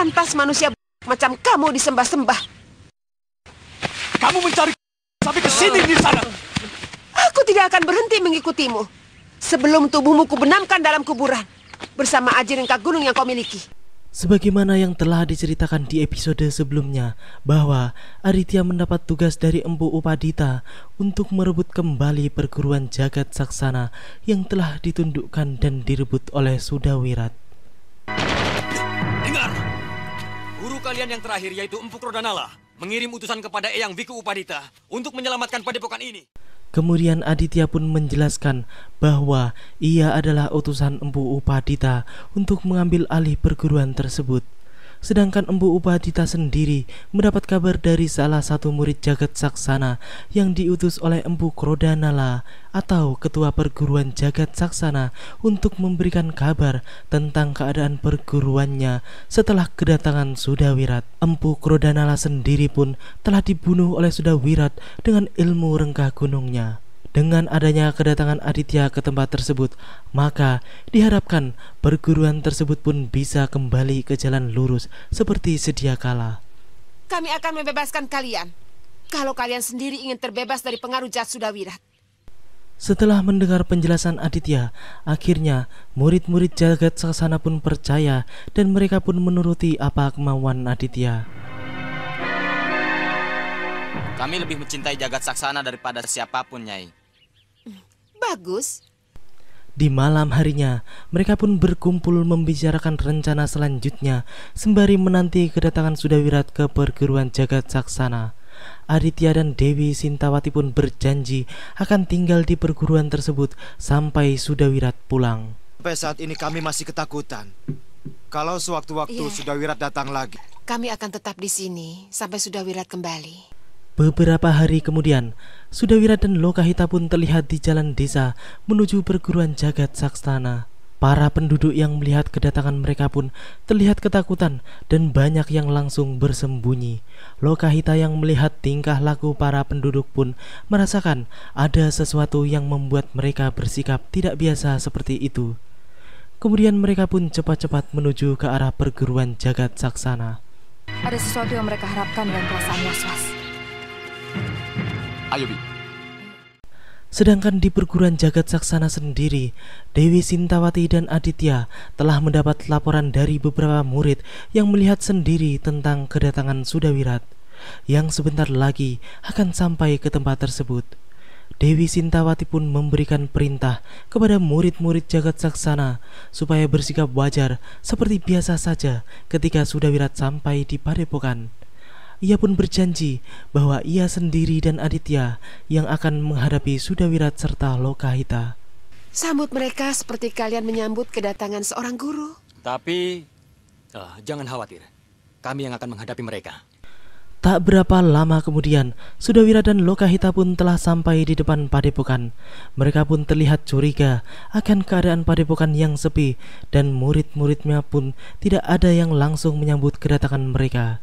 pantas manusia macam kamu disembah-sembah. Kamu mencari sampai ke sini di sana. Aku tidak akan berhenti mengikutimu sebelum tubuhmu kubenamkan dalam kuburan bersama ajaran ringkak gunung yang kau miliki. Sebagaimana yang telah diceritakan di episode sebelumnya bahwa Aritya mendapat tugas dari Empu Upadita untuk merebut kembali perguruan jagat saksana yang telah ditundukkan dan direbut oleh Sudawirat. kalian yang terakhir yaitu Empuk Rodanala mengirim utusan kepada Eyang Wiku Upadita untuk menyelamatkan padepokan ini. Kemudian Aditya pun menjelaskan bahwa ia adalah utusan Empu Upadita untuk mengambil alih perguruan tersebut. Sedangkan Empu Upadita sendiri mendapat kabar dari salah satu murid Jagat Saksana yang diutus oleh Empu Krodanala atau ketua perguruan Jagat Saksana untuk memberikan kabar tentang keadaan perguruannya setelah kedatangan Sudawirat. Empu Krodanala sendiri pun telah dibunuh oleh Sudawirat dengan ilmu rengkah gunungnya. Dengan adanya kedatangan Aditya ke tempat tersebut, maka diharapkan perguruan tersebut pun bisa kembali ke jalan lurus seperti sedia kala. Kami akan membebaskan kalian kalau kalian sendiri ingin terbebas dari pengaruh jahat Sudawirat. Setelah mendengar penjelasan Aditya, akhirnya murid-murid jagat saksana pun percaya dan mereka pun menuruti apa kemauan Aditya. Kami lebih mencintai jagat saksana daripada siapapun, Nyai. Bagus. Di malam harinya, mereka pun berkumpul membicarakan rencana selanjutnya sembari menanti kedatangan Sudawirat ke perguruan jagat saksana. Aditya dan Dewi Sintawati pun berjanji akan tinggal di perguruan tersebut sampai Sudawirat pulang. Sampai saat ini kami masih ketakutan. Kalau sewaktu-waktu yeah. Sudawirat datang lagi. Kami akan tetap di sini sampai Sudawirat kembali. Beberapa hari kemudian, Sudawira dan Lokahita pun terlihat di jalan desa menuju perguruan jagat saksana. Para penduduk yang melihat kedatangan mereka pun terlihat ketakutan dan banyak yang langsung bersembunyi. Lokahita yang melihat tingkah laku para penduduk pun merasakan ada sesuatu yang membuat mereka bersikap tidak biasa seperti itu. Kemudian mereka pun cepat-cepat menuju ke arah perguruan jagat Saksana. Ada sesuatu yang mereka harapkan dan perasaan was-was. Ayobi. Sedangkan di perguruan jagat saksana sendiri, Dewi Sintawati dan Aditya telah mendapat laporan dari beberapa murid yang melihat sendiri tentang kedatangan Sudawirat yang sebentar lagi akan sampai ke tempat tersebut. Dewi Sintawati pun memberikan perintah kepada murid-murid jagat saksana supaya bersikap wajar seperti biasa saja ketika Sudawirat sampai di padepokan. Ia pun berjanji bahwa ia sendiri dan Aditya yang akan menghadapi Sudawirat serta Lokahita. Sambut mereka seperti kalian menyambut kedatangan seorang guru. Tapi uh, jangan khawatir, kami yang akan menghadapi mereka. Tak berapa lama kemudian, Sudawira dan Lokahita pun telah sampai di depan padepokan. Mereka pun terlihat curiga akan keadaan padepokan yang sepi dan murid-muridnya pun tidak ada yang langsung menyambut kedatangan mereka.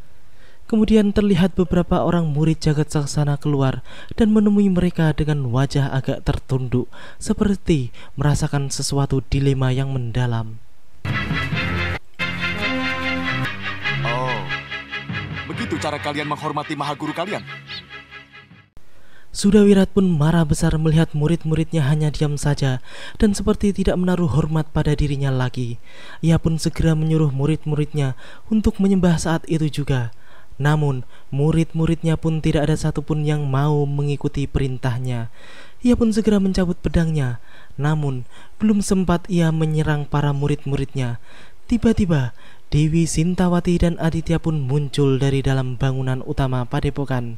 Kemudian terlihat beberapa orang murid jagat saksana keluar dan menemui mereka dengan wajah agak tertunduk, seperti merasakan sesuatu dilema yang mendalam. Oh, begitu cara kalian menghormati maha guru kalian? Sudawirat pun marah besar melihat murid-muridnya hanya diam saja dan seperti tidak menaruh hormat pada dirinya lagi. Ia pun segera menyuruh murid-muridnya untuk menyembah saat itu juga. Namun, murid-muridnya pun tidak ada satupun yang mau mengikuti perintahnya. Ia pun segera mencabut pedangnya. Namun, belum sempat ia menyerang para murid-muridnya. Tiba-tiba, Dewi Sintawati dan Aditya pun muncul dari dalam bangunan utama padepokan.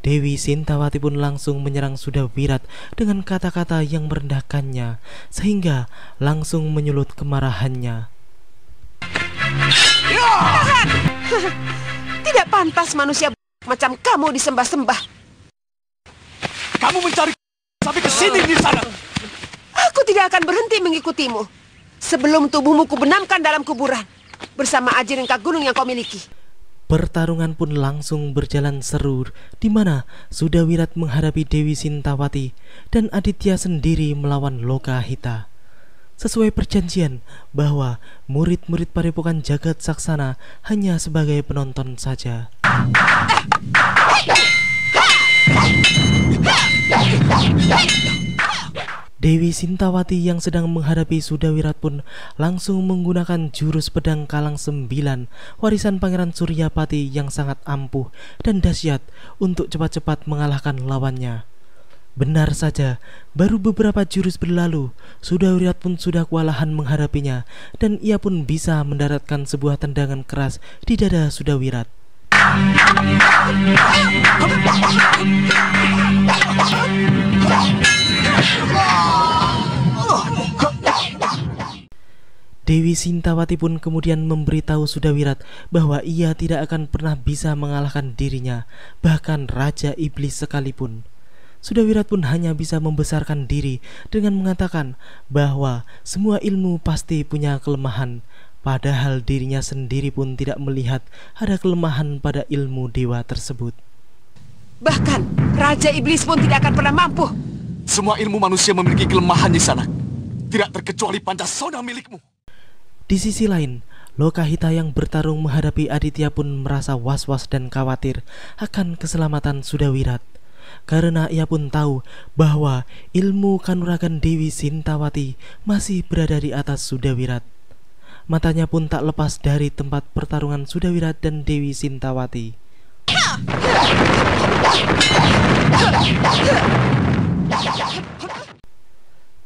Dewi Sintawati pun langsung menyerang sudah wirat dengan kata-kata yang merendahkannya, sehingga langsung menyulut kemarahannya. Ya! Tidak pantas manusia macam kamu disembah-sembah. Kamu mencari sampai ke sini di sana. Aku tidak akan berhenti mengikutimu sebelum tubuhmu kubenamkan dalam kuburan bersama aji ringkak gunung yang kau miliki. Pertarungan pun langsung berjalan seru, di mana Sudawirat menghadapi Dewi Sintawati dan Aditya sendiri melawan Loka Hita sesuai perjanjian bahwa murid-murid padepokan jagat saksana hanya sebagai penonton saja. Dewi Sintawati yang sedang menghadapi Sudawirat pun langsung menggunakan jurus pedang kalang sembilan warisan Pangeran Suryapati yang sangat ampuh dan dahsyat untuk cepat-cepat mengalahkan lawannya. Benar saja, baru beberapa jurus berlalu, sudah Wirat pun sudah kewalahan menghadapinya, dan ia pun bisa mendaratkan sebuah tendangan keras di dada Wirat. Dewi Sintawati pun kemudian memberitahu Sudawirat bahwa ia tidak akan pernah bisa mengalahkan dirinya, bahkan Raja Iblis sekalipun. Sudah Wirat pun hanya bisa membesarkan diri dengan mengatakan bahwa semua ilmu pasti punya kelemahan, padahal dirinya sendiri pun tidak melihat ada kelemahan pada ilmu dewa tersebut. Bahkan Raja Iblis pun tidak akan pernah mampu. Semua ilmu manusia memiliki kelemahan di sana. Tidak terkecuali Pancasona milikmu. Di sisi lain, Lokahita yang bertarung menghadapi Aditya pun merasa was-was dan khawatir akan keselamatan Sudawirat karena ia pun tahu bahwa ilmu kanuragan Dewi Sintawati masih berada di atas Sudawirat. Matanya pun tak lepas dari tempat pertarungan Sudawirat dan Dewi Sintawati. Ha!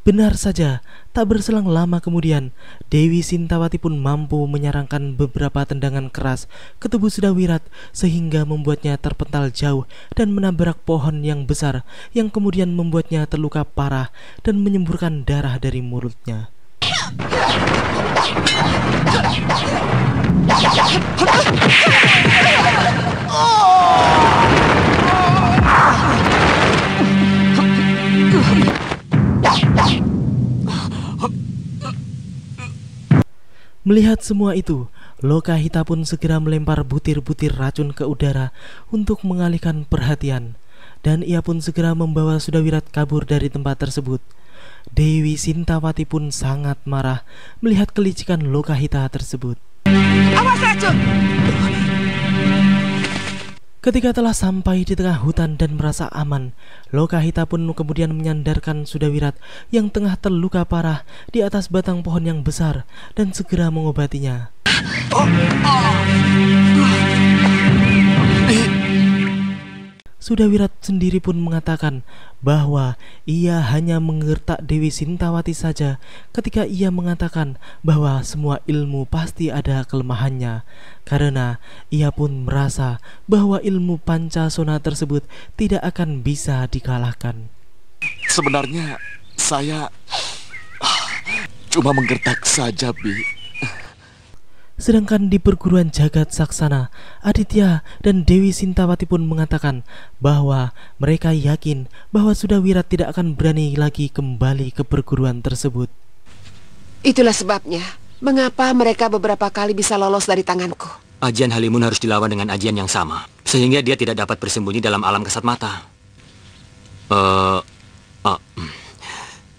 Benar saja, tak berselang lama kemudian, Dewi Sintawati pun mampu menyarankan beberapa tendangan keras ke tubuh Sudawirat sehingga membuatnya terpental jauh dan menabrak pohon yang besar yang kemudian membuatnya terluka parah dan menyemburkan darah dari mulutnya. Melihat semua itu, Lokahita pun segera melempar butir-butir racun ke udara untuk mengalihkan perhatian. Dan ia pun segera membawa Sudawirat kabur dari tempat tersebut. Dewi Sintawati pun sangat marah melihat kelicikan Lokahita tersebut. Awas racun! Ketika telah sampai di tengah hutan dan merasa aman, Lokahita pun kemudian menyandarkan Sudawirat yang tengah terluka parah di atas batang pohon yang besar dan segera mengobatinya. Oh, oh. Sudah Wirat sendiri pun mengatakan bahwa ia hanya mengertak Dewi Sintawati saja ketika ia mengatakan bahwa semua ilmu pasti ada kelemahannya karena ia pun merasa bahwa ilmu pancasona tersebut tidak akan bisa dikalahkan. Sebenarnya saya cuma menggertak saja, Bi. Sedangkan di perguruan jagat saksana, Aditya dan Dewi Sintawati pun mengatakan bahwa mereka yakin bahwa sudah Wirat tidak akan berani lagi kembali ke perguruan tersebut. Itulah sebabnya mengapa mereka beberapa kali bisa lolos dari tanganku. Ajian Halimun harus dilawan dengan ajian yang sama, sehingga dia tidak dapat bersembunyi dalam alam kesat mata. Uh, uh,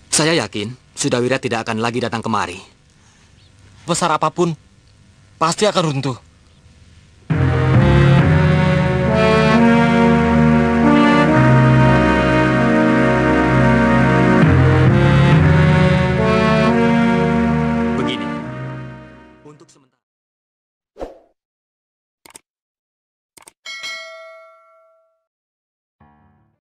saya yakin Sudawira tidak akan lagi datang kemari. Besar apapun pasti akan runtuh.